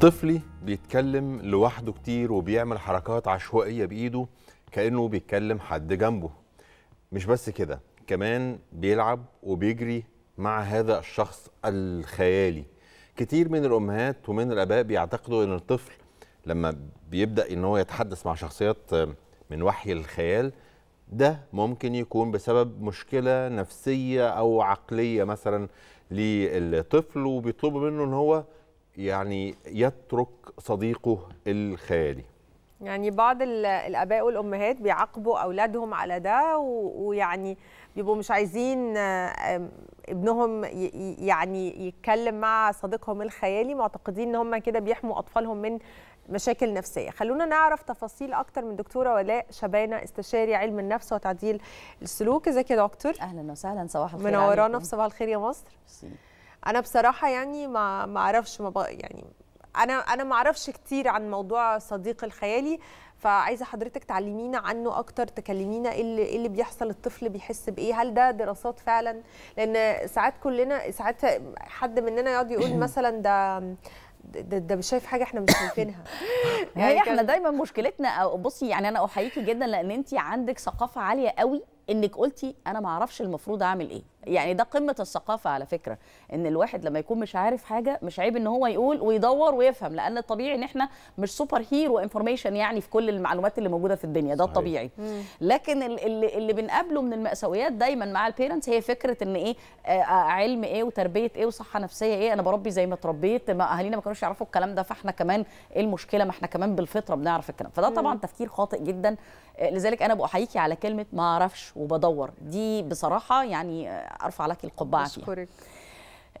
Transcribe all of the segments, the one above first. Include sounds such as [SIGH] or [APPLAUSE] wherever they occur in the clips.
طفلي بيتكلم لوحده كتير وبيعمل حركات عشوائيه بايده كانه بيتكلم حد جنبه مش بس كده كمان بيلعب وبيجري مع هذا الشخص الخيالي كتير من الامهات ومن الاباء بيعتقدوا ان الطفل لما بيبدا ان هو يتحدث مع شخصيات من وحي الخيال ده ممكن يكون بسبب مشكله نفسيه او عقليه مثلا للطفل وبيطلبوا منه ان هو يعني يترك صديقه الخيالي يعني بعض الاباء والامهات بيعاقبوا اولادهم على ده ويعني بيبقوا مش عايزين ابنهم يعني يتكلم مع صديقهم الخيالي معتقدين ان هم كده بيحموا اطفالهم من مشاكل نفسيه خلونا نعرف تفاصيل اكتر من دكتوره ولاء شبانه استشاري علم النفس وتعديل السلوك ازيك يا دكتور اهلا وسهلا صباح الخير منورانا في صباح الخير يا مصر انا بصراحه يعني ما ما اعرفش ما يعني انا انا ما اعرفش كتير عن موضوع صديق الخيالي فعايزه حضرتك تعلمينا عنه اكتر تكلمينا ايه اللي, إيه اللي بيحصل الطفل بيحس بايه هل ده دراسات فعلا لان ساعات كلنا ساعات حد مننا يقعد يقول [COUGHS] مثلا ده ده, ده مش شايف حاجه احنا مش شايفينها [LAUGHS] يعني احنا دايما مشكلتنا بصي يعني انا احييكي جدا لان انت عندك ثقافه عاليه قوي انك قلتي انا ما اعرفش المفروض اعمل ايه يعني ده قمه الثقافه على فكره ان الواحد لما يكون مش عارف حاجه مش عيب ان هو يقول ويدور ويفهم لان الطبيعي ان احنا مش سوبر هيرو انفورميشن يعني في كل المعلومات اللي موجوده في الدنيا ده الطبيعي لكن اللي, اللي بنقابله من المأساويات دايما مع البيرنتس هي فكره ان ايه آه، آه، علم ايه وتربيه ايه وصحه نفسيه ايه انا بربي زي ما اتربيت ما اهالينا ما كانوش يعرفوا الكلام ده فاحنا كمان ايه المشكله ما احنا كمان بالفطره بنعرف الكلام فده طبعا تفكير خاطئ جدا آه، لذلك انا بحييكي على كلمه ما اعرفش وبدور دي بصراحه يعني ارفع لك القبعه اشكرك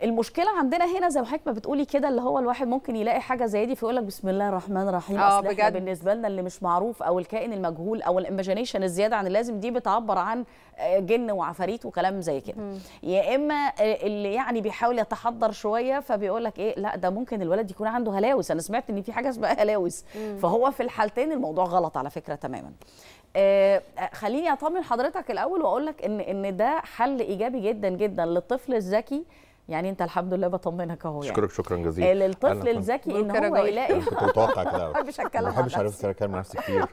المشكله عندنا هنا زي ما حضرتك ما بتقولي كده اللي هو الواحد ممكن يلاقي حاجه زي دي فيقول لك بسم الله الرحمن الرحيم اه بجد بالنسبه لنا اللي مش معروف او الكائن المجهول او الايماجينيشن الزياده عن اللازم دي بتعبر عن آه، جن وعفاريت وكلام زي كده يا اما آه، اللي يعني بيحاول يتحضر شويه فبيقول لك ايه لا ده ممكن الولد يكون عنده هلاوس انا سمعت ان في حاجه اسمها هلاوس فهو في الحالتين الموضوع غلط على فكره تماما آه، خليني اطمن حضرتك الاول واقول لك ان ان ده حل ايجابي جدا جدا للطفل الذكي يعني انت الحمد لله بطمنك اهو يعني شكرك شكرا جزيلا آه، للطفل الذكي ان هو يلاقي كنت متوقع كده [LAUGHS] ما بحبش اتكلم ما بحبش عرفت اتكلم نفسي كتير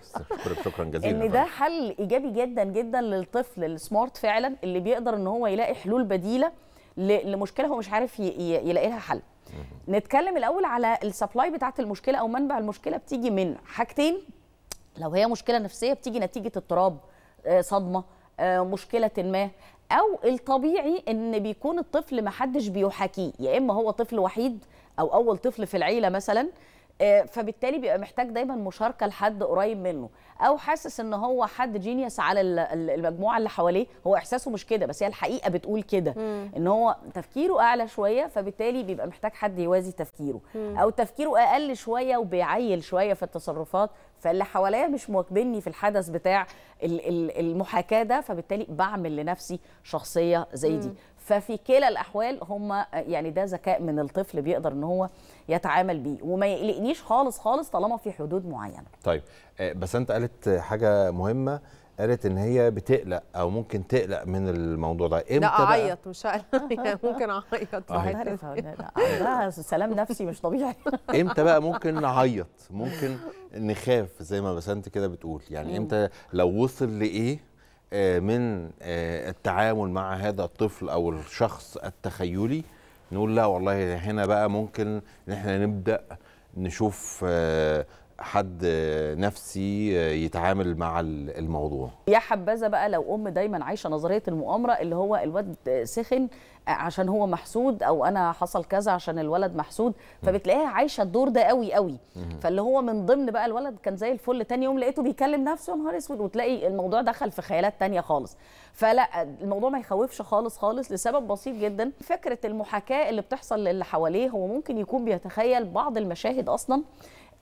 شكرك شكرا جزيلا ان ده حل ايجابي جدا جدا للطفل السمارت فعلا اللي بيقدر ان هو يلاقي حلول بديله لمشكله هو مش عارف يلاقي لها حل نتكلم الاول على السبلاي بتاعت المشكله او منبع المشكله بتيجي من حاجتين لو هي مشكله نفسيه بتيجي نتيجه اضطراب آه، صدمه آه، مشكله ما او الطبيعي ان بيكون الطفل ما حدش بيحاكيه يا اما هو طفل وحيد او اول طفل في العيله مثلا آه، فبالتالي بيبقى محتاج دايما مشاركه لحد قريب منه او حاسس ان هو حد جينيس على المجموعه اللي حواليه هو احساسه مش كده بس هي الحقيقه بتقول كده ان هو تفكيره اعلى شويه فبالتالي بيبقى محتاج حد يوازي تفكيره مم. او تفكيره اقل شويه وبيعيل شويه في التصرفات فاللي حواليا مش مواكبني في الحدث بتاع المحاكاه ده فبالتالي بعمل لنفسي شخصيه زي دي ففي كلا الاحوال هم يعني ده ذكاء من الطفل بيقدر ان هو يتعامل بيه وما يقلقنيش خالص خالص طالما في حدود معينه طيب آه، بس انت قالت حاجه مهمه قالت ان هي بتقلق او ممكن تقلق من الموضوع ده امتى لا اعيط مش [LAUGHS] يعني ممكن اعيط عندها سلام نفسي مش طبيعي [LAUGHS] امتى بقى ممكن نعيط ممكن نخاف زي ما بسنت كده بتقول يعني امتى لو وصل لايه آه، من آه، التعامل مع هذا الطفل او الشخص التخيلي نقول لا والله هنا بقى ممكن ان احنا نبدا نشوف آه، حد نفسي يتعامل مع الموضوع يا حبذا بقى لو ام دايما عايشه نظريه المؤامره اللي هو الواد سخن آه، عشان هو محسود او انا حصل كذا عشان الولد محسود فبتلاقيها عايشه الدور ده قوي قوي فاللي هو من ضمن بقى الولد كان زي الفل تاني يوم لقيته بيكلم نفسه يا نهار اسود وتلاقي الموضوع دخل في خيالات تانية خالص فلا الموضوع ما يخوفش خالص خالص لسبب بسيط جدا فكره المحاكاه اللي بتحصل للي حواليه هو ممكن يكون بيتخيل بعض المشاهد اصلا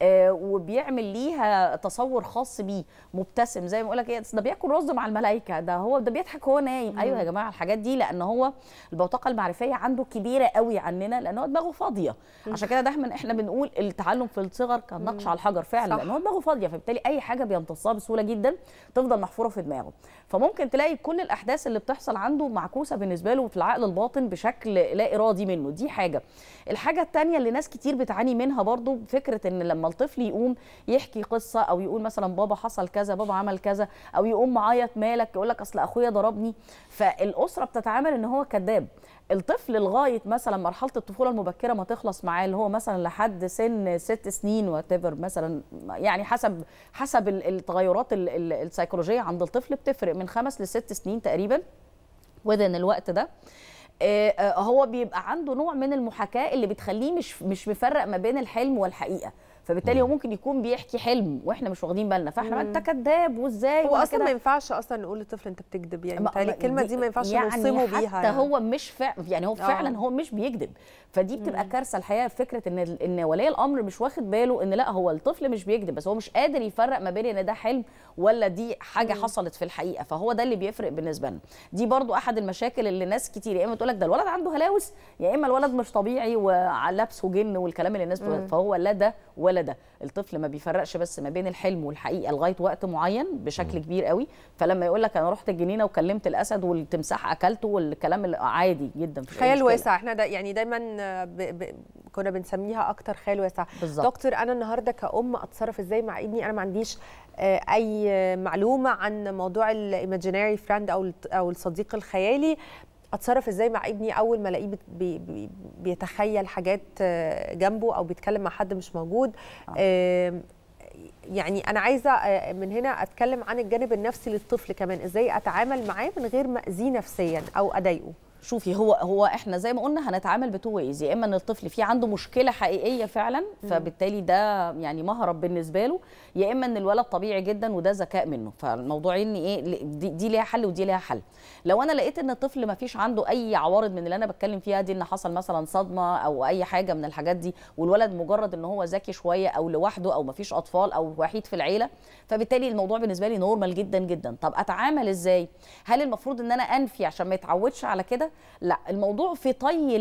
آه، وبيعمل ليها تصور خاص بيه مبتسم زي ما اقول لك ايه ده بياكل رز مع الملائكه ده هو ده بيضحك وهو نايم مم. ايوه يا جماعه الحاجات دي لان هو البوتقه المعرفيه عنده كبيره قوي عننا لان هو دماغه فاضيه عشان كده دايما احنا بنقول التعلم في الصغر نقش على الحجر فعلا صح. لان هو دماغه فاضيه فبالتالي اي حاجه بيمتصها بسهوله جدا تفضل محفوره في دماغه فممكن تلاقي كل الاحداث اللي بتحصل عنده معكوسه بالنسبه له في العقل الباطن بشكل لا ارادي منه دي حاجه الحاجه الثانيه اللي ناس كتير بتعاني منها برضو فكره ان لما لما الطفل يقوم يحكي قصه او يقول مثلا بابا حصل كذا بابا عمل كذا او يقوم معيط مالك يقول لك اصل اخويا ضربني فالاسره بتتعامل ان هو كذاب الطفل لغايه مثلا مرحله الطفوله المبكره ما تخلص معاه اللي هو مثلا لحد سن ست سنين وات مثلا يعني حسب حسب التغيرات السيكولوجيه عند الطفل بتفرق من خمس لست سنين تقريبا وذن الوقت ده آه، آه، هو بيبقى عنده نوع من المحاكاه اللي بتخليه مش مش مفرق ما بين الحلم والحقيقه فبالتالي هو ممكن يكون بيحكي حلم واحنا مش واخدين بالنا فاحنا انت كذاب وازاي هو اصلا ما ينفعش اصلا نقول للطفل انت بتكذب يعني الكلمه دي ما ينفعش يعني نوصمه بيها حتى يعني. هو مش فع... يعني هو أوه. فعلا آه. هو مش بيكذب فدي بتبقى كارثه الحقيقه فكره ان ان ولي الامر مش واخد باله ان لا هو الطفل مش بيكذب بس هو مش قادر يفرق ما بين ان ده حلم ولا دي حاجه مم. حصلت في الحقيقه فهو ده اللي بيفرق بالنسبه لنا دي برضو احد المشاكل اللي ناس كتير يا اما تقول لك ده الولد عنده هلاوس يا اما الولد مش طبيعي ولابسه جن والكلام اللي الناس فهو لا ده ولا ده الطفل ما بيفرقش بس ما بين الحلم والحقيقه لغايه وقت معين بشكل م. كبير قوي فلما يقول لك انا رحت الجنينه وكلمت الاسد والتمساح اكلته والكلام عادي جدا خيال واسع احنا دا يعني دايما ب... ب... كنا بنسميها اكتر خيال واسع بالظبط دكتور انا النهارده كأم اتصرف ازاي مع ابني انا ما عنديش آه، اي معلومه عن موضوع الايماجيناري فريند او او الصديق الخيالي اتصرف ازاي مع ابني اول ما الاقيه بيتخيل حاجات آه، جنبه او بيتكلم مع حد مش موجود آه. يعني انا عايزه آه، من هنا اتكلم عن الجانب النفسي للطفل كمان ازاي اتعامل معاه من غير ما اذيه نفسيا او اضايقه شوفي هو هو احنا زي ما قلنا هنتعامل بتو ويز يا اما ان الطفل في عنده مشكله حقيقيه فعلا فبالتالي ده يعني مهرب بالنسبه له يا اما ان الولد طبيعي جدا وده ذكاء منه فالموضوع ان ايه دي, دي ليها حل ودي ليها حل لو انا لقيت ان الطفل ما فيش عنده اي عوارض من اللي انا بتكلم فيها دي ان حصل مثلا صدمه او اي حاجه من الحاجات دي والولد مجرد ان هو ذكي شويه او لوحده او ما فيش اطفال او وحيد في العيله فبالتالي الموضوع بالنسبه لي نورمال جدا جدا طب اتعامل ازاي هل المفروض ان انا انفي عشان ما يتعودش على كده لا الموضوع في طي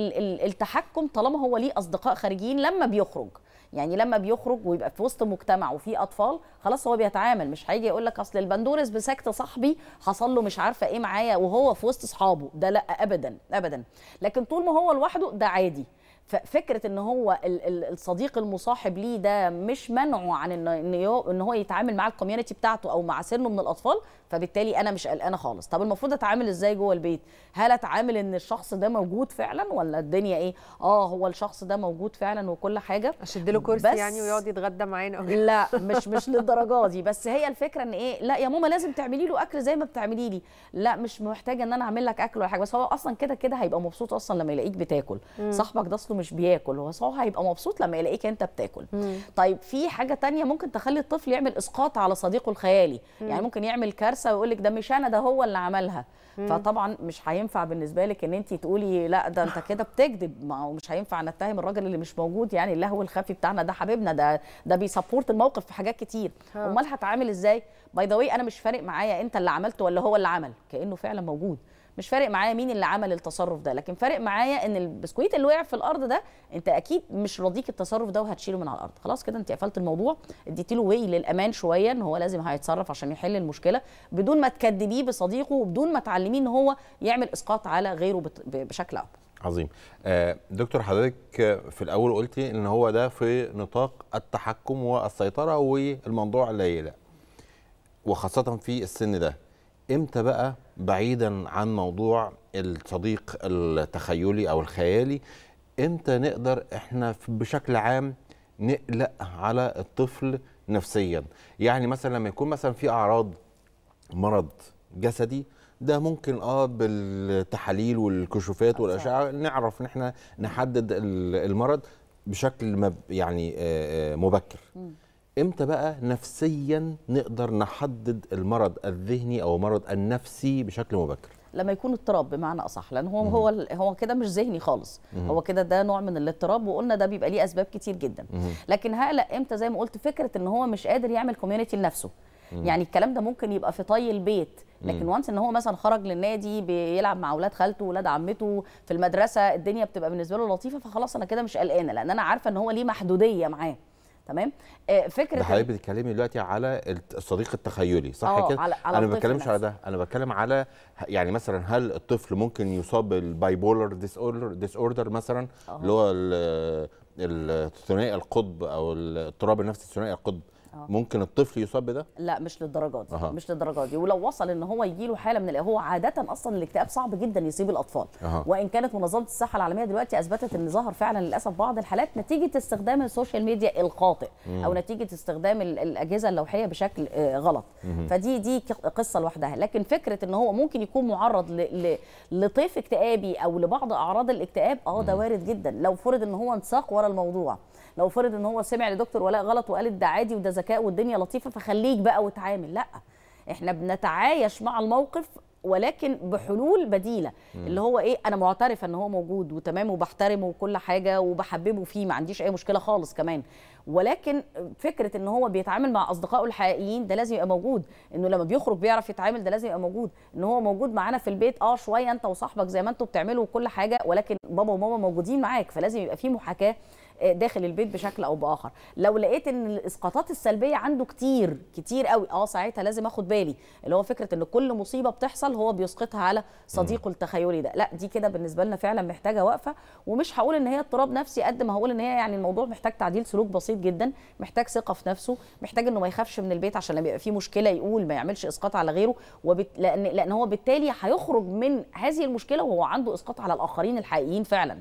التحكم طالما هو ليه اصدقاء خارجيين لما بيخرج يعني لما بيخرج ويبقى في وسط مجتمع وفي اطفال خلاص هو بيتعامل مش هيجي يقول لك اصل البندورس بسكت صاحبي حصل له مش عارفه ايه معايا وهو في وسط اصحابه ده لا ابدا ابدا لكن طول ما هو لوحده ده عادي ففكره ان هو الصديق المصاحب ليه ده مش منعه عن ان هو يتعامل مع الكوميونتي بتاعته او مع سنه من الاطفال فبالتالي انا مش قلقانه خالص طب المفروض اتعامل ازاي جوه البيت هل اتعامل ان الشخص ده موجود فعلا ولا الدنيا ايه اه هو الشخص ده موجود فعلا وكل حاجه اشد له كرسي يعني ويقعد يتغدى معانا [LAUGHS] لا مش مش للدرجه دي بس هي الفكره ان ايه لا يا ماما لازم تعملي له اكل زي ما بتعملي لي لا مش محتاجه ان انا اعمل لك اكل ولا حاجه بس هو اصلا كده كده هيبقى مبسوط اصلا لما يلاقيك بتاكل صاحبك ده مش بياكل هو هو هيبقى مبسوط لما يلاقيك انت بتاكل مم. طيب في حاجه تانية ممكن تخلي الطفل يعمل اسقاط على صديقه الخيالي مم. يعني ممكن يعمل كارثه ويقول لك ده مش انا ده هو اللي عملها مم. فطبعا مش هينفع بالنسبه لك ان انت تقولي لا ده انت كده بتكذب ما هو مش هينفع نتهم الراجل اللي مش موجود يعني اللهو الخفي بتاعنا ده حبيبنا ده ده بيسبورت الموقف في حاجات كتير امال هتعامل ازاي باي ذا انا مش فارق معايا انت اللي عملته ولا هو اللي عمل كانه فعلا موجود مش فارق معايا مين اللي عمل التصرف ده لكن فارق معايا ان البسكويت اللي وقع في الارض ده انت اكيد مش راضيك التصرف ده وهتشيله من على الارض خلاص كده انت قفلت الموضوع اديتي له وي للامان شويه ان هو لازم هيتصرف عشان يحل المشكله بدون ما تكدبيه بصديقه وبدون ما تعلميه ان هو يعمل اسقاط على غيره بشكل اكبر عظيم آه، دكتور حضرتك في الاول قلتي ان هو ده في نطاق التحكم والسيطره والموضوع لا وخاصه في السن ده امتى بقى بعيدا عن موضوع الصديق التخيلي او الخيالي امتى نقدر احنا بشكل عام نقلق على الطفل نفسيا يعني مثلا لما يكون مثلا في اعراض مرض جسدي ده ممكن اه بالتحاليل والكشوفات والاشعه نعرف ان احنا نحدد المرض بشكل يعني آه، آه، مبكر امتى بقى نفسيا نقدر نحدد المرض الذهني او المرض النفسي بشكل مبكر لما يكون اضطراب بمعنى اصح لان هو مم. هو هو كده مش ذهني خالص مم. هو كده ده نوع من الاضطراب وقلنا ده بيبقى ليه اسباب كتير جدا مم. لكن هقلق امتى زي ما قلت فكره ان هو مش قادر يعمل كوميونتي لنفسه مم. يعني الكلام ده ممكن يبقى في طي البيت لكن وانس ان هو مثلا خرج للنادي بيلعب مع اولاد خالته واولاد عمته في المدرسه الدنيا بتبقى بالنسبه له لطيفه فخلاص انا كده مش قلقانه لان انا عارفه ان هو ليه محدوديه معاه تمام آه فكره حضرتك بتتكلمي دلوقتي على الصديق التخيلي صح آه، كده على انا ما بتكلمش على ده انا بتكلم على يعني مثلا هل الطفل ممكن يصاب بالباي بولر ديس اوردر ديس اوردر مثلا اللي هو الثنائي القطب او الاضطراب النفسي الثنائي القطب أوه. ممكن الطفل يصاب بده لا مش للدرجه دي أه. مش للدرجه دي ولو وصل ان هو يجي له حاله من هو عاده اصلا الاكتئاب صعب جدا يصيب الاطفال أه. وان كانت منظمه الصحه العالميه دلوقتي اثبتت ان ظهر فعلا للاسف بعض الحالات نتيجه استخدام السوشيال ميديا الخاطئ او نتيجه استخدام الاجهزه اللوحيه بشكل آه، غلط مم. فدي دي قصه لوحدها لكن فكره ان هو ممكن يكون معرض لطيف اكتئابي او لبعض اعراض الاكتئاب اه ده وارد جدا لو فرض ان هو انساق ورا الموضوع لو فرض ان هو سمع لدكتور ولاء غلط وقال ده عادي وده ذكاء والدنيا لطيفه فخليك بقى وتعامل لا احنا بنتعايش مع الموقف ولكن بحلول بديله م. اللي هو ايه انا معترف ان هو موجود وتمام وبحترمه وكل حاجه وبحببه فيه ما عنديش اي مشكله خالص كمان ولكن فكره ان هو بيتعامل مع اصدقائه الحقيقيين ده لازم يبقى موجود انه لما بيخرج بيعرف يتعامل ده لازم يبقى موجود ان هو موجود معانا في البيت اه شويه انت وصاحبك زي ما انتوا بتعملوا وكل حاجه ولكن بابا وماما موجودين معاك فلازم يبقى في محاكاه آه، داخل البيت بشكل او باخر لو لقيت ان الاسقاطات السلبيه عنده كتير كتير قوي اه ساعتها لازم اخد بالي اللي هو فكره ان كل مصيبه بتحصل هو بيسقطها على صديقه التخيلي ده لا دي كده بالنسبه لنا فعلا محتاجه وقفه ومش هقول ان هي اضطراب نفسي قد ما هقول ان هي يعني الموضوع محتاج تعديل سلوك بسيط جدا محتاج ثقه في نفسه محتاج انه ما يخافش من البيت عشان لما يبقى فيه مشكله يقول ما يعملش اسقاط على غيره وبت... لان لان هو بالتالي هيخرج من هذه المشكله وهو عنده اسقاط على الاخرين الحقيقيين فعلا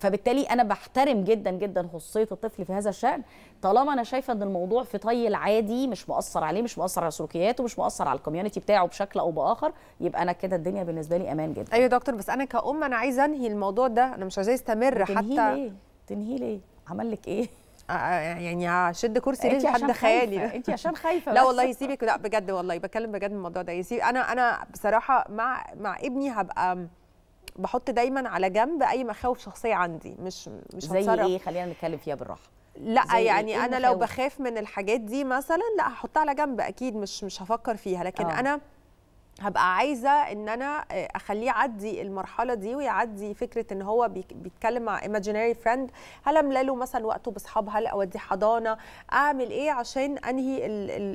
فبالتالي انا بحترم جدا جدا جدا خصوصيه الطفل في هذا الشان طالما انا شايفه ان الموضوع في طي العادي مش مؤثر عليه مش مؤثر على سلوكياته مش مؤثر على الكوميونتي بتاعه بشكل او باخر يبقى انا كده الدنيا بالنسبه لي امان جدا ايوه دكتور بس انا كأم انا عايزه انهي الموضوع ده انا مش عايزاه يستمر حتى ليه؟ تنهي ليه عمل لك ايه آه، آه، يعني هشد كرسي ليه لحد خيالي انت عشان [LAUGHS] خايفه لا والله يسيبك لا بجد والله بكلم بجد الموضوع ده يسيب انا انا بصراحه مع مع ابني هبقى بحط دايما على جنب اي مخاوف شخصيه عندي مش مش زي هتصرف. ايه خلينا نتكلم فيها بالراحه لا إيه؟ يعني إيه انا لو بخاف من الحاجات دي مثلا لا هحطها على جنب اكيد مش مش هفكر فيها لكن أوه. انا هبقى عايزه ان انا آه، اخليه يعدي المرحله دي ويعدي فكره ان هو بيتكلم مع ايماجينري فريند هل املا له مثلا وقته باصحابه هل اوديه حضانه اعمل ايه عشان انهي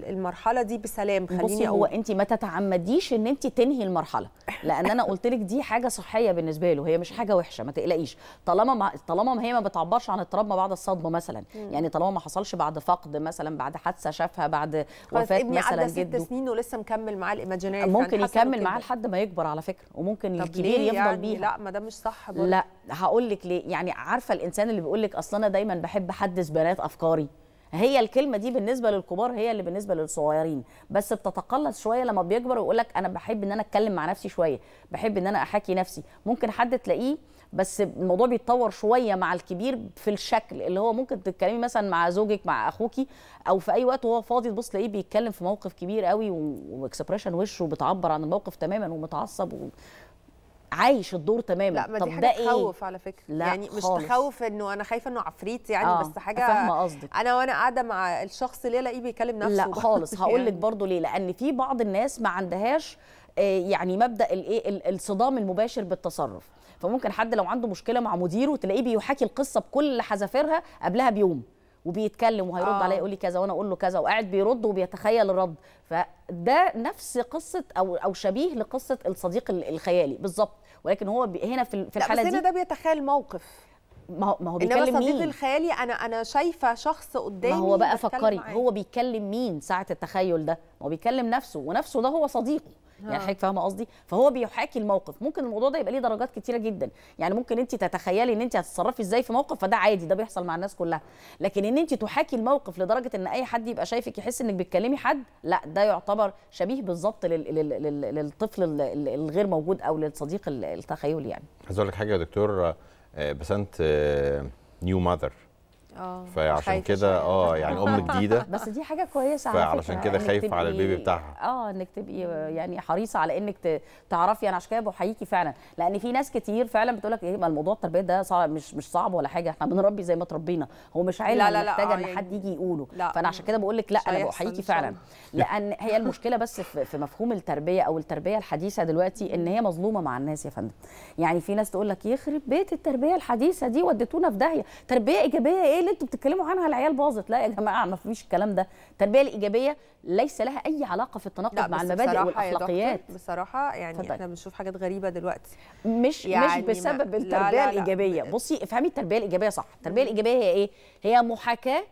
المرحله دي بسلام خليني بصي هو انت ما تتعمديش ان انت تنهي المرحله لان انا قلت لك دي حاجه صحيه بالنسبه له هي مش حاجه وحشه ما تقلقيش طالما ما طالما ما هي ما بتعبرش عن اضطراب ما بعد الصدمه مثلا يعني طالما ما حصلش بعد فقد مثلا بعد حادثه شافها بعد وفاه مثلا جده ابني عدى ست سنين ولسه مكمل معاه الايماجينري ممكن يكمل معاه لحد ما يكبر على فكره وممكن الكبير يفضل يعني بيها لا ما ده مش صح برضه لا هقول لك ليه يعني عارفه الانسان اللي بيقول لك اصل انا دايما بحب احدث بنات افكاري هي الكلمه دي بالنسبه للكبار هي اللي بالنسبه للصغيرين بس بتتقلص شويه لما بيكبر ويقول لك انا بحب ان انا اتكلم مع نفسي شويه بحب ان انا احاكي نفسي ممكن حد تلاقيه بس الموضوع بيتطور شويه مع الكبير في الشكل اللي هو ممكن تتكلمي مثلا مع زوجك مع اخوكي او في اي وقت وهو فاضي تبص تلاقيه بيتكلم في موقف كبير قوي واكسبريشن وشه بتعبر عن الموقف تماما ومتعصب و... عايش الدور تماما لا ما دي حاجه إيه؟ تخوف إيه؟ على فكره لا يعني مش خالص. تخوف انه انا خايفه انه عفريت يعني آه بس حاجه فاهمه قصدك انا وانا قاعده مع الشخص ليه الاقيه بيكلم نفسه لا خالص [LAUGHS] هقول لك يعني برضه ليه لان في بعض الناس ما عندهاش آه، يعني مبدا الايه الصدام المباشر بالتصرف فممكن حد لو عنده مشكله مع مديره تلاقيه بيحاكي القصه بكل حذافيرها قبلها بيوم وبيتكلم وهيرد آه. عليا يقول لي كذا وانا اقول له كذا وقاعد بيرد وبيتخيل الرد فده نفس قصه او او شبيه لقصه الصديق الخيالي بالظبط ولكن هو هنا في الحاله بس دي بس ده بيتخيل موقف ما هو ما هو بيكلم إنما الصديق الخيالي انا انا شايفه شخص قدامي ما هو بقى فكري معاه. هو بيتكلم مين ساعه التخيل ده ما هو بيكلم نفسه ونفسه ده هو صديقه يعني حضرتك فاهمه قصدي فهو بيحاكي الموقف ممكن الموضوع ده يبقى ليه درجات كتيره جدا يعني ممكن انت تتخيلي ان انت هتتصرفي ازاي في موقف فده عادي ده بيحصل مع الناس كلها لكن ان انت تحاكي الموقف لدرجه ان اي حد يبقى شايفك يحس انك بتكلمي حد لا ده يعتبر شبيه بالظبط للطفل الغير موجود او للصديق التخيلي يعني عايز اقول لك حاجه يا دكتور آه، بسنت نيو آه، ماذر اه فعشان كده اه يعني ام جديده [LAUGHS] بس دي حاجه كويسه على فعشان كده خايفه على البيبي بتاعها اه انك تبقي يعني حريصه على انك تعرفي انا عشان كده بحييكي فعلا لان في ناس كتير فعلا بتقول لك ايه ما الموضوع التربيه ده صعب مش مش صعب ولا حاجه احنا بنربي زي ما تربينا هو مش علم لا لا محتاجه آه، ان يعني حد يجي يقوله لا فانا عشان كده بقول لك لا انا بحييكي فعلا [LAUGHS] لان هي المشكله بس في مفهوم التربيه او التربيه الحديثه دلوقتي ان هي مظلومه مع الناس يا فندم يعني في ناس تقول لك يخرب بيت التربيه الحديثه دي وديتونا في داهيه تربيه ايجابيه ايه اللي انتوا بتتكلموا عنها العيال باظت لا يا جماعه ما فيش الكلام ده التربيه الايجابيه ليس لها اي علاقه في التناقض مع المبادئ والاخلاقيات بصراحه يعني فضل. احنا بنشوف حاجات غريبه دلوقتي مش يعني مش بسبب التربيه لا لا لا. الايجابيه بصي افهمي التربيه الايجابيه صح التربيه الايجابيه هي ايه هي محاكاه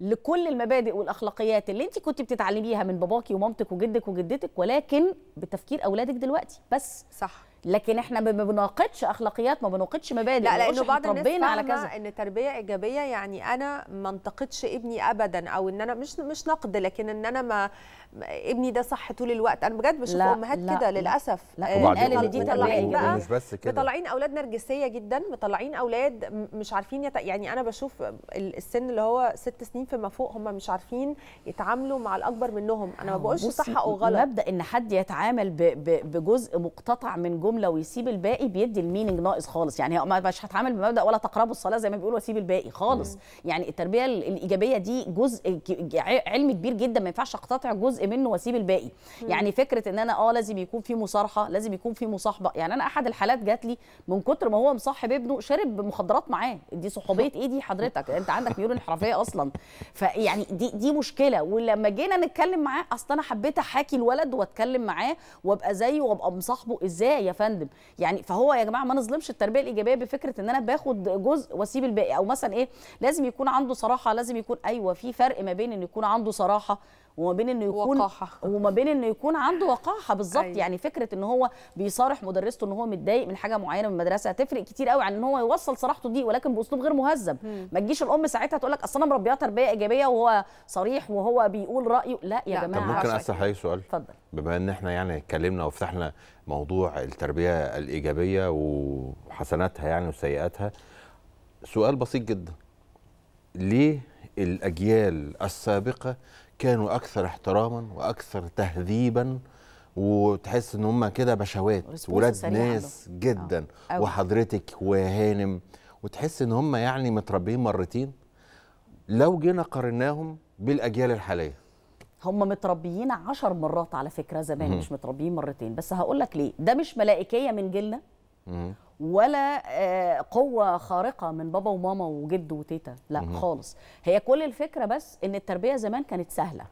لكل المبادئ والاخلاقيات اللي انت كنت بتتعلميها من باباكي ومامتك وجدك وجدتك ولكن بتفكير اولادك دلوقتي بس صح لكن احنا ما بنناقضش اخلاقيات ما بنناقضش مبادئ لا لانه بعض الناس على كذا ان تربيه ايجابيه يعني انا ما انتقدش ابني ابدا او ان انا مش مش نقد لكن ان انا ما ابني ده صح طول الوقت انا بجد بشوف امهات كده للاسف لا آه، قال ان دي طالعين بقى مش بس كده مطلعين اولاد نرجسيه جدا مطلعين اولاد مش عارفين يت... يعني انا بشوف السن اللي هو ست سنين فيما فوق هم مش عارفين يتعاملوا مع الاكبر منهم انا ما بقولش صح او غلط مبدا ان حد يتعامل ب... ب... بجزء مقتطع من جزء جمله ويسيب الباقي بيدي الميننج ناقص خالص يعني مش هتعامل بمبدا ولا تقربوا الصلاه زي ما بيقولوا واسيب الباقي خالص مم. يعني التربيه الايجابيه دي جزء علم كبير جدا ما ينفعش اقتطع جزء منه واسيب الباقي مم. يعني فكره ان انا اه لازم يكون في مصارحه لازم يكون في مصاحبه يعني انا احد الحالات جات لي من كتر ما هو مصاحب ابنه شارب مخدرات معاه دي صحوبيه ايه دي حضرتك انت عندك ميول انحرافيه اصلا فيعني دي دي مشكله ولما جينا نتكلم معاه اصل انا حبيت احاكي الولد واتكلم معاه وابقى زيه وابقى مصاحبه ازاي يا فندم يعني فهو يا جماعه ما نظلمش التربيه الايجابيه بفكره ان انا باخد جزء واسيب الباقي او مثلا ايه لازم يكون عنده صراحه لازم يكون ايوه في فرق ما بين ان يكون عنده صراحه وما بين انه يكون وقاحه وما بين انه يكون عنده وقاحه بالظبط أيوة. يعني فكره ان هو بيصارح مدرسته ان هو متضايق من حاجه معينه من المدرسه هتفرق كتير قوي عن ان هو يوصل صراحته دي ولكن باسلوب غير مهذب ما تجيش الام ساعتها تقول لك اصل انا مربياه تربيه ايجابيه وهو صريح وهو بيقول رايه لا يا لا. جماعه طب ممكن اسال حضرتك سؤال اتفضل بما ان احنا يعني اتكلمنا وفتحنا موضوع التربيه الايجابيه وحسناتها يعني وسيئاتها سؤال بسيط جدا ليه الاجيال السابقه كانوا اكثر احتراما واكثر تهذيبا وتحس ان هم كده بشوات ولاد ناس جدا آه، أوه. وحضرتك وهانم وتحس ان هم يعني متربيين مرتين لو جينا قارناهم بالاجيال الحاليه هم متربيين عشر مرات على فكرة زمان مش متربيين مرتين بس هقول لك ليه ده مش ملائكية من جيلنا ولا آه، قوة خارقة من بابا وماما وجد وتيتا لا خالص هي كل الفكرة بس ان التربية زمان كانت سهلة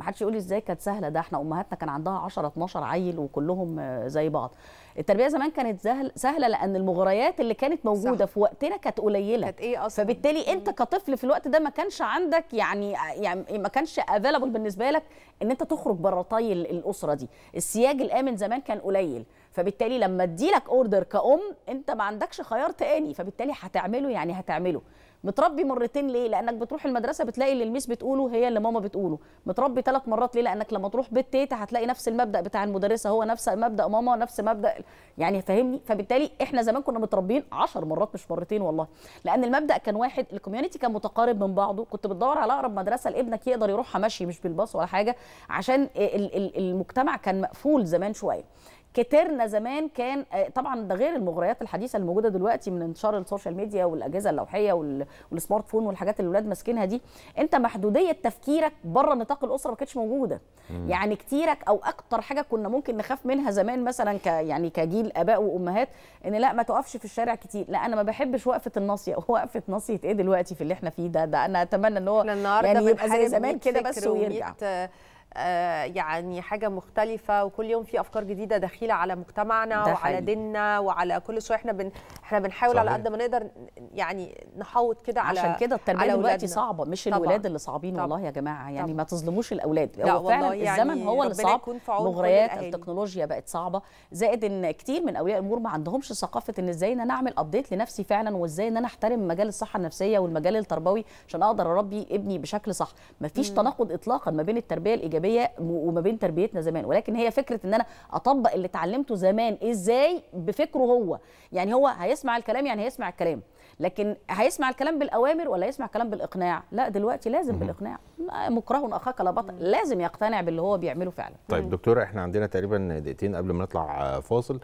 ما حدش يقول ازاي كانت سهله ده احنا امهاتنا كان عندها 10 12 عيل وكلهم زي بعض التربيه زمان كانت سهل سهله لان المغريات اللي كانت موجوده صح. في وقتنا كانت قليله كانت ايه اصلا فبالتالي انت كطفل في الوقت ده ما كانش عندك يعني يعني ما كانش افيلابل بالنسبه لك ان انت تخرج بره طي الاسره دي السياج الامن زمان كان قليل فبالتالي لما ادي لك اوردر كأم انت ما عندكش خيار تاني فبالتالي هتعمله يعني هتعمله متربي مرتين ليه لانك بتروح المدرسه بتلاقي اللي الميس بتقوله هي اللي ماما بتقوله متربي ثلاث مرات ليه لانك لما تروح بيت تيتا هتلاقي نفس المبدا بتاع المدرسه هو نفس مبدا ماما نفس مبدا يعني فاهمني فبالتالي احنا زمان كنا متربيين 10 مرات مش مرتين والله لان المبدا كان واحد الكوميونتي كان متقارب من بعضه كنت بتدور على اقرب مدرسه لابنك يقدر يروحها ماشي مش بالباص ولا حاجه عشان المجتمع كان مقفول زمان شويه كترنا زمان كان آه، طبعا ده غير المغريات الحديثه اللي موجوده دلوقتي من انتشار السوشيال ميديا والاجهزه اللوحيه والسمارت فون والحاجات اللي الاولاد ماسكينها دي انت محدوديه تفكيرك بره نطاق الاسره ما كانتش موجوده مم. يعني كتيرك او اكتر حاجه كنا ممكن نخاف منها زمان مثلا ك يعني كجيل اباء وامهات ان لا ما توقفش في الشارع كتير لا انا ما بحبش وقفه الناصيه [LAUGHS] وقفه ناصيه ايه دلوقتي في اللي احنا فيه ده ده انا اتمنى ان هو يعني يبقى زي زمان كده بس ويرجع آه، يعني حاجه مختلفه وكل يوم في افكار جديده دخيله على مجتمعنا وعلى ديننا وعلى كل شويه احنا بن احنا بنحاول صحيح. على قد ما نقدر يعني نحوط كده على عشان كده التربيه دلوقتي صعبه مش طبعا. الولاد اللي صعبين طبعا. والله يا جماعه يعني طبعا. ما تظلموش الاولاد هو فعلا يعني الزمن هو اللي صعب مغريات التكنولوجيا بقت صعبه زائد ان كتير من اولياء الامور ما عندهمش ثقافه ان ازاي ان انا اعمل ابديت لنفسي فعلا وازاي ان انا احترم مجال الصحه النفسيه والمجال التربوي عشان اقدر اربي ابني بشكل صح ما فيش تناقض اطلاقا ما بين التربيه الايجابيه الايجابيه وما بين تربيتنا زمان ولكن هي فكره ان انا اطبق اللي اتعلمته زمان ازاي بفكره هو يعني هو هيسمع الكلام يعني هيسمع الكلام لكن هيسمع الكلام بالاوامر ولا يسمع الكلام بالاقناع لا دلوقتي لازم بالاقناع مكره اخاك لا بطل لازم يقتنع باللي هو بيعمله فعلا طيب دكتوره احنا عندنا تقريبا دقيقتين قبل ما نطلع آه، فاصل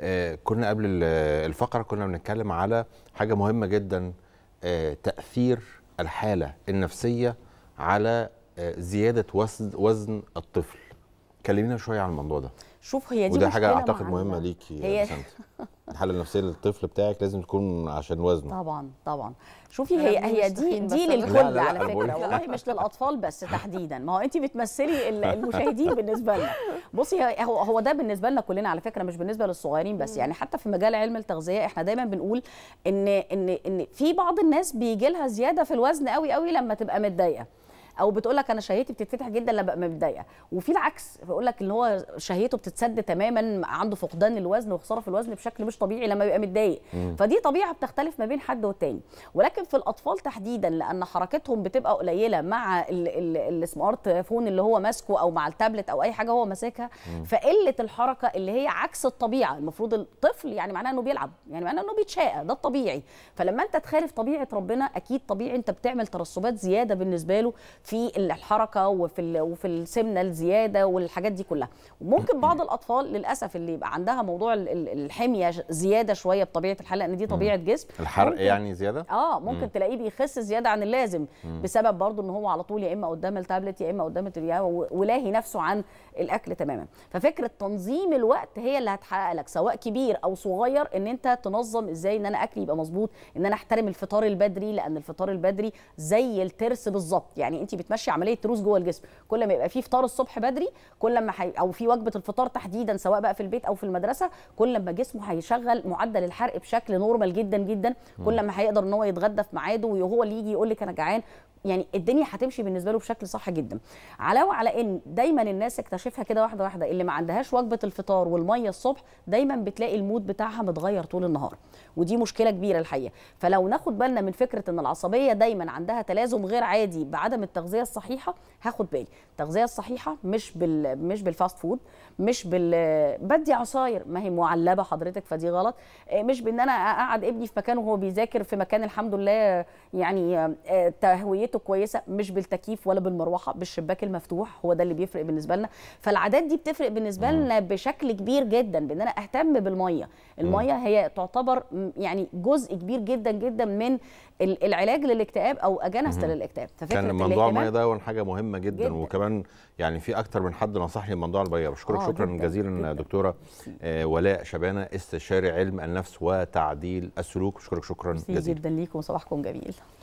آه، كنا قبل الفقره كنا بنتكلم على حاجه مهمه جدا آه، تاثير الحاله النفسيه على آه، زياده وزن وزن الطفل كلمينا شويه عن الموضوع ده شوف هي دي وده حاجه اعتقد مهمه ليكي يا هي [LAUGHS] الحاله النفسيه للطفل بتاعك لازم تكون عشان وزنه طبعا طبعا شوفي هي هي دي دي للكل على فكره والله مش للاطفال بس [LAUGHS] تحديدا ما هو انت بتمثلي المشاهدين بالنسبه لنا بصي هو هو ده بالنسبه لنا كلنا على فكره مش بالنسبه للصغيرين بس يعني حتى في مجال علم التغذيه احنا دايما بنقول ان ان ان في بعض الناس بيجي لها زياده في الوزن قوي قوي لما تبقى متضايقه او بتقول لك انا شهيتي بتتفتح جدا لما ببقى متضايقه وفي العكس بيقول لك ان هو شهيته بتتسد تماما عنده فقدان الوزن وخساره في الوزن بشكل مش طبيعي لما بيبقى متضايق فدي طبيعه بتختلف ما بين حد والتاني ولكن في الاطفال تحديدا لان حركتهم بتبقى قليله مع السمارت فون اللي هو ماسكه او مع التابلت او اي حاجه هو ماسكها فقله الحركه اللي هي عكس الطبيعه المفروض الطفل يعني معناه انه بيلعب يعني معناه انه بيتشقى ده الطبيعي فلما انت تخالف طبيعه ربنا اكيد طبيعي انت بتعمل ترسبات زياده بالنسبه له في الحركه وفي وفي السمنه الزياده والحاجات دي كلها وممكن بعض الاطفال للاسف اللي يبقى عندها موضوع الحميه زياده شويه بطبيعه الحال لان دي طبيعه جسم الحرق يعني زياده اه ممكن تلاقيه بيخس زياده عن اللازم بسبب برضو ان هو على طول يا اما قدام التابلت يا اما قدام التليفون يعني ولاهي نفسه عن الاكل تماما ففكره تنظيم الوقت هي اللي هتحقق لك سواء كبير او صغير ان انت تنظم ازاي ان انا اكلي يبقى مظبوط ان انا احترم الفطار البدري لان الفطار البدري زي الترس بالظبط يعني انت بتمشي عمليه تروس جوه الجسم كل ما يبقى في فطار الصبح بدري كل ما حي... او في وجبه الفطار تحديدا سواء بقى في البيت او في المدرسه كل ما جسمه هيشغل معدل الحرق بشكل نورمال جدا جدا كل ما هيقدر ان هو يتغدى في ميعاده وهو اللي يجي يقول لك انا جعان يعني الدنيا هتمشي بالنسبه له بشكل صح جدا علاوه على ان دايما الناس اكتشفها كده واحده واحده اللي ما عندهاش وجبه الفطار والميه الصبح دايما بتلاقي المود بتاعها متغير طول النهار ودي مشكله كبيره الحقيقه فلو ناخد بالنا من فكره ان العصبيه دايما عندها تلازم غير عادي بعدم التغذيه الصحيحه هاخد بالي التغذيه الصحيحه مش بال مش بالفاست فود مش بال بدي عصاير ما هي معلبه حضرتك فدي غلط آه، مش بان انا اقعد ابني في مكان وهو بيذاكر في مكان الحمد لله يعني آه، آه، تهويته بدايته كويسه مش بالتكييف ولا بالمروحه بالشباك المفتوح هو ده اللي بيفرق بالنسبه لنا فالعادات دي بتفرق بالنسبه لنا بشكل كبير جدا بان انا اهتم بالميه الميه هي تعتبر يعني جزء كبير جدا جدا من العلاج للاكتئاب او اجانستا للاكتئاب ففكره كان موضوع الميه ده حاجه مهمه جدا, جداً. وكمان يعني في اكتر من حد نصحني بموضوع الميه بشكرك آه شكرا جداً جزيلا جداً. دكتوره آه ولاء شبانه استشاري علم النفس وتعديل السلوك بشكرك شكرا جزيلا جدا ليكم وصباحكم جميل